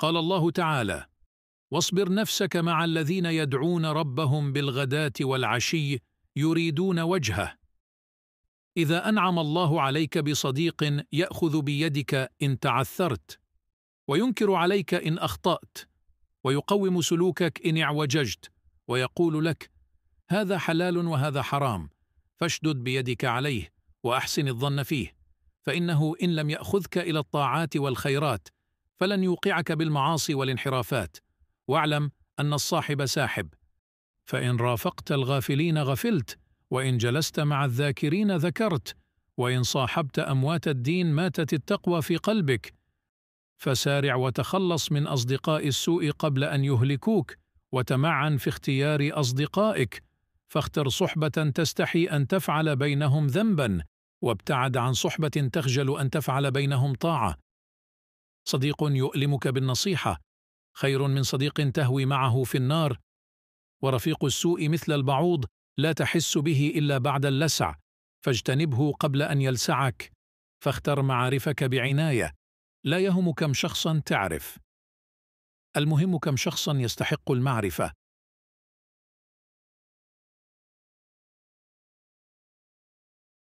قال الله تعالى واصبر نفسك مع الذين يدعون ربهم بالغداه والعشي يريدون وجهه اذا انعم الله عليك بصديق ياخذ بيدك ان تعثرت وينكر عليك ان اخطات ويقوم سلوكك ان اعوججت ويقول لك هذا حلال وهذا حرام فاشدد بيدك عليه واحسن الظن فيه فانه ان لم ياخذك الى الطاعات والخيرات فلن يوقعك بالمعاصي والانحرافات واعلم أن الصاحب ساحب فإن رافقت الغافلين غفلت وإن جلست مع الذاكرين ذكرت وإن صاحبت أموات الدين ماتت التقوى في قلبك فسارع وتخلص من أصدقاء السوء قبل أن يهلكوك وتمعن في اختيار أصدقائك فاختر صحبة تستحي أن تفعل بينهم ذنبا وابتعد عن صحبة تخجل أن تفعل بينهم طاعة صديق يؤلمك بالنصيحة خير من صديق تهوي معه في النار ورفيق السوء مثل البعوض لا تحس به إلا بعد اللسع فاجتنبه قبل أن يلسعك فاختر معارفك بعناية لا يهم كم شخصا تعرف المهم كم شخصا يستحق المعرفة